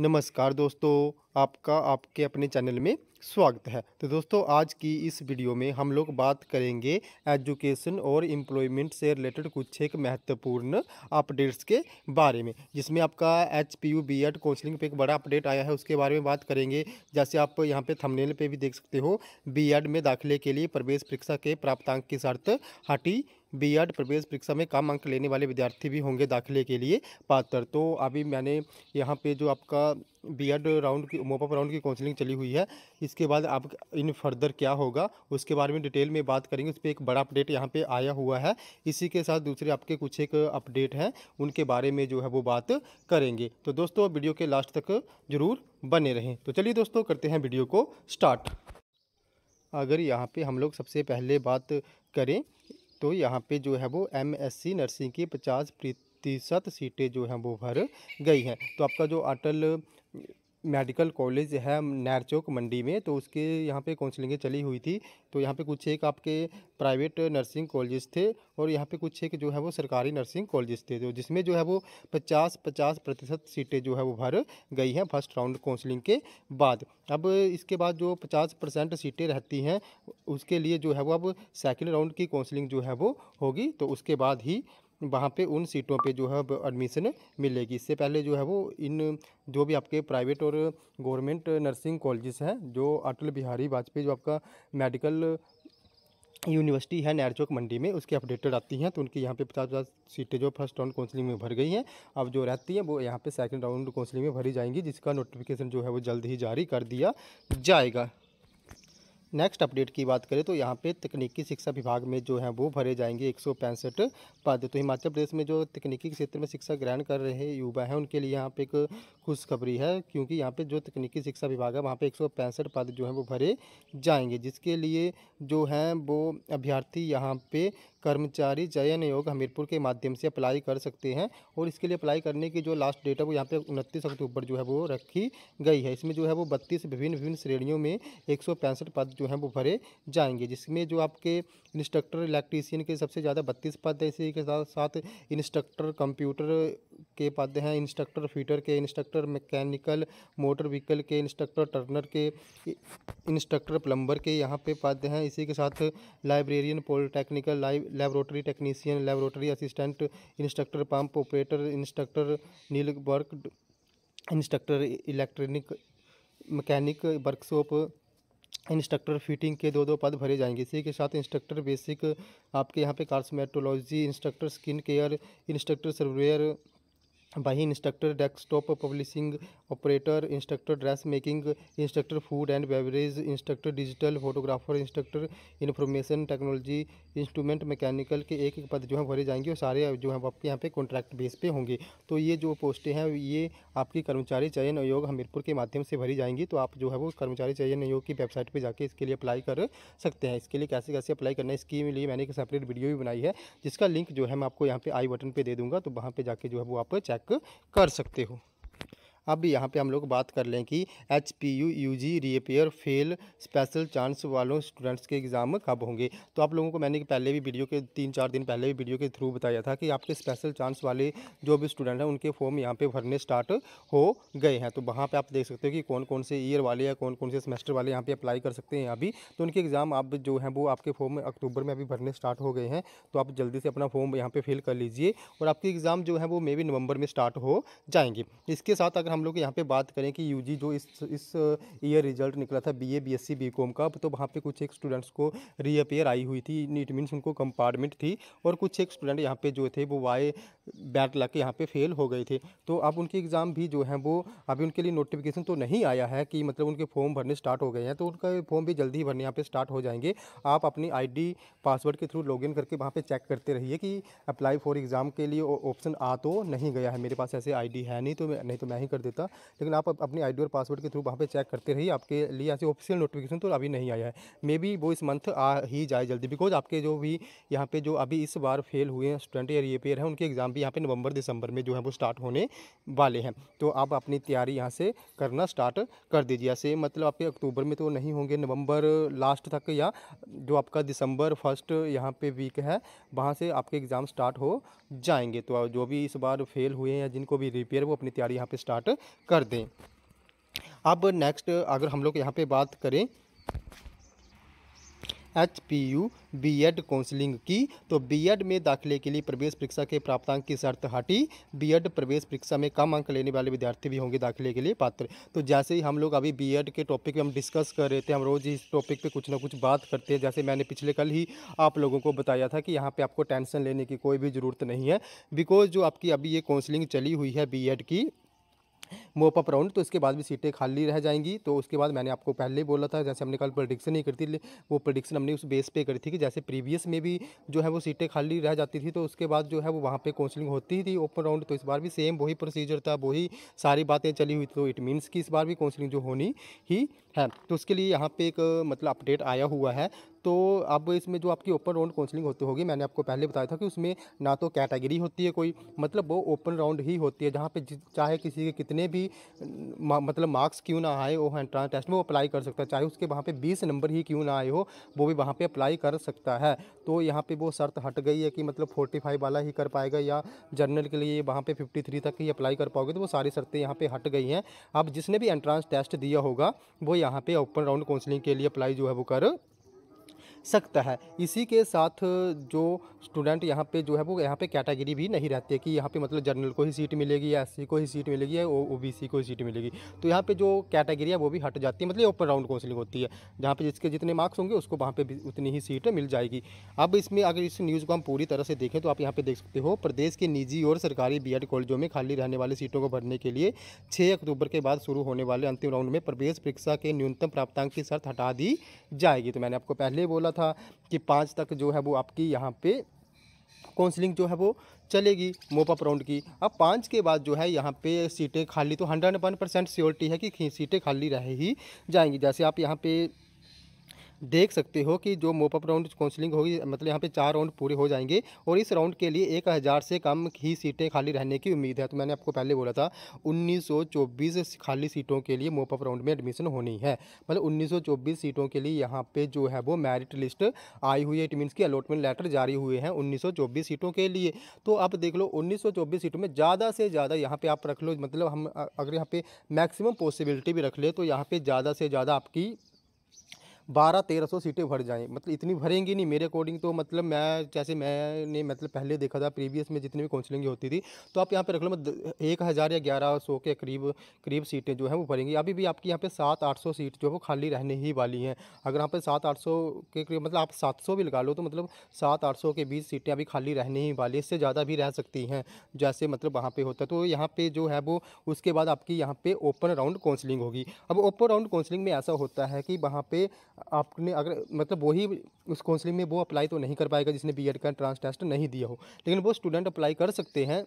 नमस्कार दोस्तों आपका आपके अपने चैनल में स्वागत है तो दोस्तों आज की इस वीडियो में हम लोग बात करेंगे एजुकेशन और एम्प्लॉयमेंट से रिलेटेड कुछ एक महत्वपूर्ण अपडेट्स के बारे में जिसमें आपका H P U B Ed counselling पर एक बड़ा अपडेट आया है उसके बारे में बात करेंगे जैसे आप यहाँ पे थंबनेल पे भी देख सकते हो बी एड में दाखिले के लिए प्रवेश परीक्षा के प्राप्तांक की शर्त हटी बी एड प्रवेश परीक्षा में कम अंक लेने वाले विद्यार्थी भी होंगे दाखिले के लिए पात्र तो अभी मैंने यहाँ पर जो आपका बी एड राउंड की मोपअप राउंड की काउंसलिंग चली हुई है इसके बाद आप इन फर्दर क्या होगा उसके बारे में डिटेल में बात करेंगे उस पर एक बड़ा अपडेट यहाँ पे आया हुआ है इसी के साथ दूसरे आपके कुछ एक अपडेट हैं उनके बारे में जो है वो बात करेंगे तो दोस्तों वीडियो के लास्ट तक ज़रूर बने रहें तो चलिए दोस्तों करते हैं वीडियो को स्टार्ट अगर यहाँ पर हम लोग सबसे पहले बात करें तो यहाँ पर जो है वो एम नर्सिंग की पचास प्रीत प्रतिशत सीटें जो हैं वो भर गई हैं तो आपका जो अटल मेडिकल कॉलेज है नैर चौक मंडी में तो उसके यहाँ पे काउंसलिंगें चली हुई थी तो यहाँ पे कुछ एक आपके प्राइवेट नर्सिंग कॉलेज थे और यहाँ पे कुछ एक जो है वो सरकारी नर्सिंग कॉलेज थे तो जिसमें जो है वो पचास पचास प्रतिशत सीटें जो है वो भर गई हैं फर्स्ट राउंड काउंसलिंग के बाद अब इसके बाद जो पचास परसेंट सीटें रहती हैं उसके लिए जो है वो अब सेकेंड राउंड की काउंसलिंग जो है वो होगी तो उसके बाद ही वहाँ पे उन सीटों पे जो है एडमिशन मिलेगी इससे पहले जो है वो इन जो भी आपके प्राइवेट और गवर्नमेंट नर्सिंग कॉलेजेस हैं जो अटल बिहारी वाजपेयी जो आपका मेडिकल यूनिवर्सिटी है नैर मंडी में उसके अपडेटेड आती हैं तो उनकी यहाँ पे पचास पचास सीटें जो फर्स्ट राउंड काउंसलिंग में भर गई हैं अब जो रहती हैं वो यहाँ पे सेकंड राउंड काउंसलिंग में भरी जाएंगी जिसका नोटिफिकेशन जो है वो जल्द ही जारी कर दिया जाएगा नेक्स्ट अपडेट की बात करें तो यहाँ पे तकनीकी शिक्षा विभाग में जो है वो भरे जाएंगे एक पद तो हिमाचल प्रदेश में जो तकनीकी क्षेत्र में शिक्षा ग्रहण कर रहे युवा हैं उनके लिए यहाँ पे एक खुशखबरी है क्योंकि यहाँ पे जो तकनीकी शिक्षा विभाग है वहाँ पे एक पद जो है वो भरे जाएंगे जिसके लिए जो हैं वो अभ्यर्थी यहाँ पे कर्मचारी चयन योग हमीरपुर के माध्यम से अप्लाई कर सकते हैं और इसके लिए अप्लाई करने की जो लास्ट डेट है वो यहाँ पे उनतीस अक्टूबर जो है वो रखी गई है इसमें जो है वो बत्तीस विभिन्न विभिन्न श्रेणियों में एक पद जो हैं वो भरे जाएंगे जिसमें जो आपके इंस्ट्रक्टर इलेक्ट्रीसियन के सबसे ज़्यादा बत्तीस पद इसी के साथ साथ इंस्ट्रक्टर कंप्यूटर के पद हैं इंस्ट्रक्टर फीटर के इंस्ट्रक्टर मैकेनिकल मोटर व्हीकल के इंस्ट्रक्टर टर्नर के इंस्ट्रक्टर प्लम्बर के यहाँ पे पद हैं इसी के साथ librarian polytechnical lib laboratory technician laboratory assistant instructor pump operator instructor needle work instructor electronic mechanic workshop instructor fitting के दो दो पद भरे जाएंगे इसी के साथ इंस्ट्रक्टर बेसिक आपके यहाँ पे cosmetology instructor skin care instructor surveyor वहीं instructor desktop publishing operator instructor dress making instructor food and beverage instructor digital photographer instructor information technology instrument mechanical के एक एक पद जो है भरे जाएंगे और सारे जो है आपके यहाँ पे कॉन्ट्रैक्ट बेस पे होंगे तो ये जो पोस्टें हैं ये आपकी कर्मचारी चयन आयोग हमीरपुर के माध्यम से भरी जाएंगी तो आप जो है वो कर्मचारी चयन आयोग की वेबसाइट पर जाकर इसके लिए अप्लाई कर सकते हैं इसके लिए कैसे कैसे अप्लाई करना है इसके लिए मैंने एक सेपरेट वीडियो भी बनाई है जिसका लिंक जो है मैं आपको यहाँ पर आई बटन पर दे दूँगा तो वहाँ पर जाकर जो है वो आप चेक कर सकते हो अब यहाँ पे हम लोग बात कर लें कि H P U U G reappear fail special chance वालों स्टूडेंट्स के एग्ज़ाम कब होंगे तो आप लोगों को मैंने पहले भी वीडियो के तीन चार दिन पहले भी वीडियो के थ्रू बताया था कि आपके स्पेशल चांस वाले जो भी स्टूडेंट हैं उनके फॉर्म यहाँ पे भरने स्टार्ट हो गए हैं तो वहाँ पर आप देख सकते हो कि कौन कौन से ईयर वाले या कौन कौन से सेमेस्टर वाले यहाँ पर अप्लाई कर सकते हैं अभी तो उनके एग्ज़ाम आप जो हैं वो आपके फॉर्म अक्टूबर में अभी भरने स्टार्ट हो गए हैं तो आप जल्दी से अपना फॉर्म यहाँ पर फिल कर लीजिए और आपके एग्ज़ाम जो है वो मे बी नवंबर में स्टार्ट हो जाएंगे इसके साथ अगर हम हम लोग यहाँ पे बात करें कि यू जो इस इस ईयर रिजल्ट निकला था सी बी कॉम का तो वहाँ पे कुछ एक स्टूडेंट्स को रीअपेयर आई हुई थी नीट मीन्स उनको कंपार्टमेंट थी और कुछ एक स्टूडेंट यहाँ पे जो थे वो वाई बैड लक यहाँ पे फेल हो गए थे तो अब उनकी एग्ज़ाम भी जो है वो अभी उनके लिए नोटिफिकेशन तो नहीं आया है कि मतलब उनके फॉर्म भरने स्टार्ट हो गए हैं तो उनका फॉर्म भी जल्दी ही भरने यहाँ पे स्टार्ट हो जाएंगे आप अपनी आईडी पासवर्ड के थ्रू लॉगिन करके वहाँ पे चेक करते रहिए कि अप्लाई फॉर एग्ज़ाम के लिए ऑप्शन आ तो नहीं गया है मेरे पास ऐसे आई है नहीं तो नहीं तो मैं ही कर देता लेकिन आप अपनी आई और पासवर्ड के थ्रू वहाँ पर चेक करते रहिए आपके लिए ऐसे ऑफिशियल नोटिफिकेशन तो अभी नहीं आया है मे बी वो इस मंथ आ ही जाए जल्दी बिकॉज आपके जो भी यहाँ पर जो अभी इस बार फेल हुए हैं स्टूडेंट या रिपेयर हैं उनके एग्ज़ाम अब यहाँ पे नवंबर दिसंबर में जो है वो स्टार्ट होने वाले हैं तो आप अपनी तैयारी यहाँ से करना स्टार्ट कर दीजिए ऐसे मतलब आपके अक्टूबर में तो नहीं होंगे नवंबर लास्ट तक या जो आपका दिसंबर फर्स्ट यहाँ पे वीक है वहाँ से आपके एग्ज़ाम स्टार्ट हो जाएंगे तो जो भी इस बार फेल हुए हैं या जिनको भी रिपेयर वो अपनी तैयारी यहाँ पर स्टार्ट कर दें अब नेक्स्ट अगर हम लोग यहाँ पर बात करें H P U B Ed counselling की तो बी एड में दाखिले के लिए प्रवेश परीक्षा के प्राप्तांक की शर्त हटी बी एड प्रवेश परीक्षा में कम अंक लेने वाले विद्यार्थी भी होंगे दाखिले के लिए पात्र तो जैसे ही हम लोग अभी बी एड के टॉपिक में हम डिस्कस कर रहे थे हम रोज़ इस टॉपिक पर कुछ ना कुछ बात करते हैं जैसे मैंने पिछले कल ही आप लोगों को बताया था कि यहाँ पर आपको टेंशन लेने की कोई भी ज़रूरत नहीं है बिकॉज जो आपकी अभी ये काउंसलिंग चली हुई है बी की मोप अप राउंड तो इसके बाद भी सीटें खाली रह जाएंगी तो उसके बाद मैंने आपको पहले बोला था जैसे हमने कल प्रडिक्शन नहीं करती वो प्रडिक्शन हमने उस बेस पे करी थी कि जैसे प्रीवियस में भी जो है वो सीटें खाली रह जाती थी तो उसके बाद जो है वो वहाँ पे काउंसलिंग होती थी ओपन राउंड तो इस बार भी सेम वही प्रोसीजर था वही सारी बातें चली हुई तो इट मीन्स कि इस बार भी काउंसलिंग जो होनी ही है तो उसके लिए यहाँ पर एक मतलब अपडेट आया हुआ है तो अब इसमें जो आपकी ओपन राउंड काउंसलिंग होती होगी मैंने आपको पहले बताया था कि उसमें ना तो कैटेगरी होती है कोई मतलब वो ओपन राउंड ही होती है जहाँ पे चाहे किसी के कितने भी मतलब मार्क्स क्यों ना आए वो एंट्रांस टेस्ट में वो अप्लाई कर सकता है चाहे उसके वहाँ पर बीस नंबर ही क्यों ना आए हो वो भी वहाँ पर अप्लाई कर सकता है तो यहाँ पर वो शर्त हट गई है कि मतलब फोर्टी वाला ही कर पाएगा या जनरल के लिए वहाँ पर फिफ्टी तक ही अप्लाई कर पाओगे तो वो सारी शर्तें यहाँ पर हट गई हैं अब जिसने भी एंट्रांस टेस्ट दिया होगा वो यहाँ पर ओपन राउंड काउंसलिंग के लिए अप्लाई जो है वो कर सकता है इसी के साथ जो स्टूडेंट यहाँ पे जो है वो यहाँ पे कैटेगरी भी नहीं रहती है कि यहाँ पे मतलब जनरल को ही सीट मिलेगी या एस को ही सीट मिलेगी या ओ बी को ही सीट मिलेगी तो यहाँ पे जो कैटेगरी है वो भी हट जाती है मतलब ओपन राउंड काउंसिलिंग होती है जहाँ पे जिसके जितने मार्क्स होंगे उसको वहाँ पे उतनी ही सीट मिल जाएगी अब इसमें अगर इस न्यूज़ को हम पूरी तरह से देखें तो आप यहाँ पर देख सकते हो प्रदेश के निजी और सरकारी बी कॉलेजों में खाली रहने वाली सीटों को भरने के लिए छः अक्टूबर के बाद शुरू होने वाले अंतिम राउंड में प्रवेश परीक्षा के न्यूनतम प्राप्तांक की शर्त हटा दी जाएगी तो मैंने आपको पहले बोला बोला था कि पाँच तक जो है वो आपकी यहाँ पे काउंसलिंग जो है वो चलेगी मोपअप राउंड की अब पाँच के बाद जो है यहाँ पे सीटें खाली तो हंड्रेड वन परसेंट सियोरिटी है कि सीटें खाली रह ही जाएंगी जैसे आप यहाँ पे देख सकते हो कि जो मोपअप राउंड काउंसलिंग होगी मतलब यहाँ पे चार राउंड पूरे हो जाएंगे और इस राउंड के लिए एक हज़ार से कम ही सीटें खाली रहने की उम्मीद है तो मैंने आपको पहले बोला था 1924 खाली सीटों के लिए मोपअप राउंड में एडमिशन होनी है मतलब 1924 सीटों के लिए यहाँ पे जो है वो मेरिट लिस्ट आई हुई है इट मीन्स की अलॉटमेंट लेटर जारी हुए हैं उन्नीस सीटों के लिए तो आप देख लो उन्नीस सीटों में ज़्यादा से ज़्यादा यहाँ पे आप रख लो मतलब हम अगर यहाँ पर मैक्सिमम पॉसिबिलिटी भी रख ले तो यहाँ पे ज़्यादा से ज़्यादा आपकी बारह तेरह सौ सीटें भर जाएँ मतलब इतनी भरेंगी नहीं मेरे अकॉर्डिंग तो मतलब मैं जैसे मैंने मतलब पहले देखा था प्रीवियस में जितनी भी काउंसलिंग होती थी तो आप यहाँ पर रख लो मतलब एक हज़ार या ग्यारह सौ के करीब करीब सीटें जो हैं वो भरेंगी अभी भी आपकी यहाँ पे सात आठ सौ सीट जो है वो खाली रहने ही वाली हैं अगर यहाँ पर सात आठ सौ के करीब मतलब आप सात सौ भी लगा लो तो मतलब सात आठ सौ के बीच सीटें अभी खाली रहने ही वाली इससे ज़्यादा भी रह सकती हैं जैसे मतलब वहाँ पर होता है तो यहाँ पर जो है वो उसके बाद आपकी यहाँ पर ओपन राउंड काउंसलिंग होगी अब ओपन राउंड काउंसलिंग में ऐसा होता है कि वहाँ पर आपने अगर मतलब वही उस काउंसलिंग में वो अप्लाई तो नहीं कर पाएगा जिसने बीएड का ट्रांस टेस्ट नहीं दिया हो लेकिन वो स्टूडेंट अप्लाई कर सकते हैं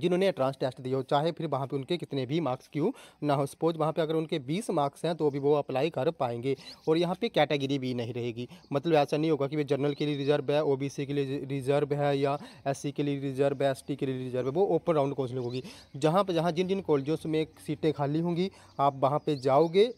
जिन्होंने एंट्रांस टेस्ट दिया हो चाहे फिर वहाँ पे उनके कितने भी मार्क्स क्यों ना हो सपोज वहाँ पे अगर उनके 20 मार्क्स हैं तो भी वो अप्लाई कर पाएंगे और यहाँ पे कैटेगरी भी नहीं रहेगी मतलब ऐसा नहीं होगा कि वे जनरल के लिए रिजर्व है ओबीसी के लिए रिजर्व है या एससी के लिए रिजर्व है एस के लिए रिजर्व है वो ओपन राउंड काउंसलिंग होगी जहाँ पर जहाँ जिन जिन कॉलेजों में सीटें खाली होंगी आप वहाँ पर जाओगे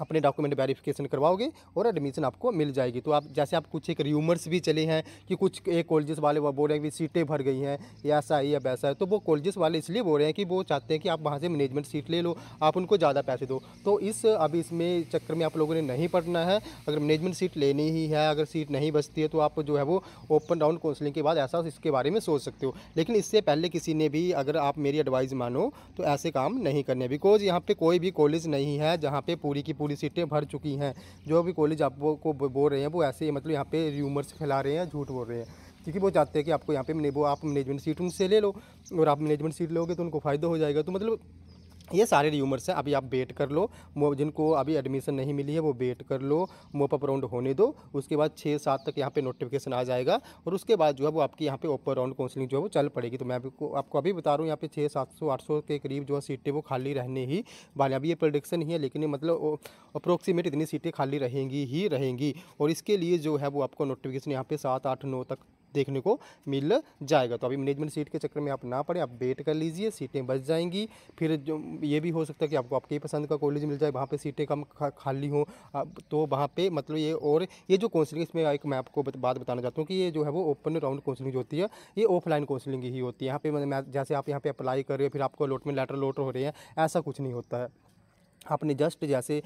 अपने डॉक्यूमेंट वेरिफिकेशन करवाओगे और एडमिशन आपको मिल जाएगी तो आप जैसे आप कुछ एक र्यूमर्स भी चले हैं कि कुछ एक कॉलेजेस वाले वो बोल रहे हैं कि सीटें भर गई हैं या ऐसा है या वैसा है तो वो कॉलेजेस वाले इसलिए बोल रहे हैं कि वो चाहते हैं कि आप वहाँ से मैनेजमेंट सीट ले लो आप उनको ज़्यादा पैसे दो तो इस अभी इसमें चक्कर में आप लोगों ने नहीं पढ़ना है अगर मैनेजमेंट सीट लेनी ही है अगर सीट नहीं बचती है तो आप जो है वो ओपन डाउन काउंसलिंग के बाद ऐसा इसके बारे में सोच सकते हो लेकिन इससे पहले किसी ने भी अगर आप मेरी एडवाइस मानो तो ऐसे काम नहीं करने बिकॉज यहाँ पर कोई भी कॉलेज नहीं है जहाँ पर पूरी की पूरी पूरी सीटें भर चुकी हैं जो भी कॉलेज आपको बोल रहे हैं वो ऐसे मतलब यहाँ पे र्यूमर्स फैला रहे हैं झूठ बोल रहे हैं क्योंकि वो चाहते हैं कि आपको यहाँ पे वो आप मैनेजमेंट सीट उनसे ले लो और आप मैनेजमेंट सीट लोगे तो उनको फ़ायदा हो जाएगा तो मतलब ये सारे र्यूमर्स हैं अभी आप वेट कर लो जिनको अभी एडमिशन नहीं मिली है वो वेट कर लो मोपअप राउंड होने दो उसके बाद छः सात तक यहाँ पे नोटिफिकेशन आ जाएगा और उसके बाद जो है वो आपकी यहाँ पे ओपर राउंड काउंसलिंग जो है वो चल पड़ेगी तो मैं आपको आपको अभी बता रहा हूँ यहाँ पे छः सात सौ आठ सौ के करीब जो है सीटें वो खाली रहने ही वाले अभी ये प्रोडिक्शन ही है लेकिन मतलब अप्रोक्सीमेट इतनी सीटें खाली रहेंगी ही रहेंगी और इसके लिए जो है वो आपको नोटिफिकेशन यहाँ पर सात आठ नौ तक देखने को मिल जाएगा तो अभी मैनेजमेंट सीट के चक्कर में आप ना पड़े आप वेट कर लीजिए सीटें बच जाएंगी फिर जो ये भी हो सकता है कि आपको आपके पसंद का कॉलेज मिल जाए वहाँ पर सीटें कम खाली हों तो वहाँ पर मतलब ये और ये जो काउंसलिंग इसमें एक मैं आपको बात बताना चाहता हूँ कि ये जो है वो ओपन राउंड काउंसलिंग जो होती है ये ऑफलाइन काउंसलिंग ही होती है यहाँ पे मतलब जैसे आप यहाँ पर अप्लाई कर रहे हो फिर आपको अलॉटमेंट लेटर लोट हो रहे हैं ऐसा कुछ नहीं होता है आपने जस्ट जैसे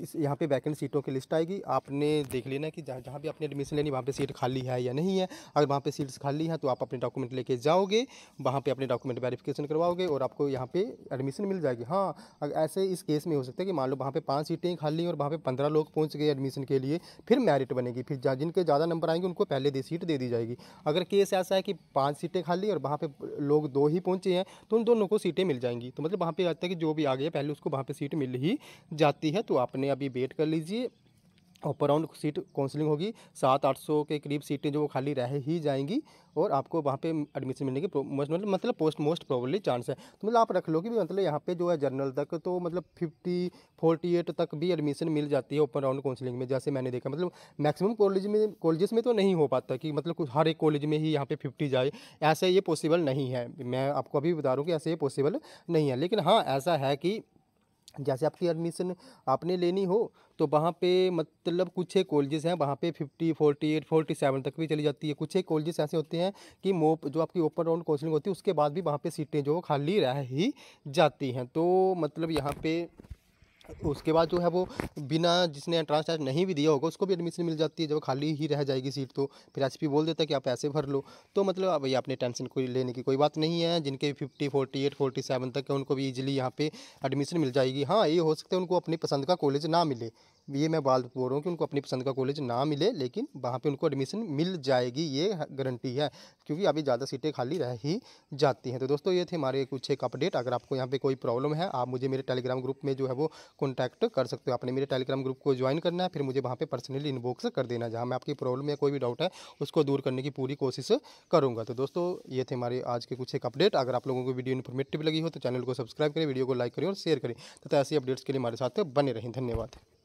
इस यहाँ पे वैकेंट सीटों की लिस्ट आएगी आपने देख लेना कि जहाँ जहाँ भी आपने एडमिशन लेनी वहाँ पे सीट खाली है या नहीं है अगर वहाँ पे सीट्स खाली है तो आप अपने डॉक्यूमेंट लेके जाओगे वहाँ पे अपने डॉक्यूमेंट वेरिफिकेशन करवाओगे और आपको यहाँ पे एडमिशन मिल जाएगी हाँ अगर ऐसे इस केस में हो सकता है कि मान लो वहाँ पर पाँच सीटें खाली और वहाँ पर पंद्रह लोग पहुँच गए एडमिशन के लिए फिर मेरिट बनेगी फिर जिनके ज़्यादा नंबर आएंगे उनको पहले दे सीट दे दी जाएगी अगर केस ऐसा है कि पाँच सीटें खाली और वहाँ पर लोग दो ही पहुँचे हैं तो उन दोनों को सीटें मिल जाएंगी तो मतलब वहाँ पर आज तक जो भी आ गया पहले उसको वहाँ पर सीट मिल ही जाती है तो आपने अभी वेट कर लीजिए अपर राउंड सीट काउंसलिंग होगी सात आठ सौ के करीब सीटें जो वो खाली रह ही जाएंगी और आपको वहाँ पे एडमिशन मिलने की मोस्ट मतलब पोस्ट मोस्ट प्रोबली चांस है तो मतलब आप रख लो कि भी मतलब यहाँ पे जो है जर्नल तक तो मतलब फिफ्टी फोर्टी एट तक भी एडमिशन मिल जाती है ओपन राउंड काउंसलिंग में जैसे मैंने देखा मतलब मैक्सिमम कॉलेज में कॉलेजेस में तो नहीं हो पाता कि मतलब कुछ हर एक कॉलेज में ही यहाँ पर फिफ्टी जाए ऐसा ये पॉसिबल नहीं है मैं आपको अभी बता रहा हूँ कि ऐसे ये पॉसिबल नहीं है लेकिन हाँ ऐसा है कि जैसे आपकी एडमिशन आपने लेनी हो तो वहाँ पे मतलब कुछ एक कॉलेजेस हैं वहाँ पे fifty forty eight forty seven तक भी चली जाती है कुछ एक कॉलेजेस ऐसे होते हैं कि मोप जो आपकी ओपन राउंड काउंसलिंग होती है उसके बाद भी वहाँ पे सीटें जो खाली रह ही जाती हैं तो मतलब यहाँ पे उसके बाद जो है वो बिना जिसने एंट्रांस टेस्ट नहीं भी दिया होगा उसको भी एडमिशन मिल जाती है जब खाली ही रह जाएगी सीट तो फिर एस बोल देता है कि आप पैसे भर लो तो मतलब अब ये अपने टेंशन को लेने की कोई बात नहीं है जिनके fifty forty eight forty seven तक है उनको भी ईजिली यहाँ पे एडमिशन मिल जाएगी हाँ ये हो सकता है उनको अपनी पसंद का कॉलेज ना मिले ये मैं बात बोल रहा हूँ कि उनको अपनी पसंद का कॉलेज ना मिले लेकिन वहाँ पे उनको एडमिशन मिल जाएगी ये गारंटी है क्योंकि अभी ज़्यादा सीटें खाली रह ही जाती हैं तो दोस्तों ये थे हमारे कुछ एक अपडेट अगर आपको यहाँ पे कोई प्रॉब्लम है आप मुझे मेरे टेलीग्राम ग्रुप में जो है वो कॉन्टैक्ट कर सकते हो आपने मेरे टेलीग्राम ग्रुप को ज्वाइन करना है फिर मुझे वहाँ पर पर्सनली इनबॉक्स कर देना जहाँ मैं आपकी प्रॉब्लम या कोई भी डाउट है उसको दूर करने की पूरी कोशिश करूँगा तो दोस्तों ये थे हमारे आज के कुछ एक अपडेट अगर आप लोगों को वीडियो इन्फॉर्मेटिव लगी हो तो चैनल को सब्सक्राइब करें वीडियो को लाइक करें और शेयर करें तथा ऐसी अपडेट्स के लिए हमारे साथ बने रहें धन्यवाद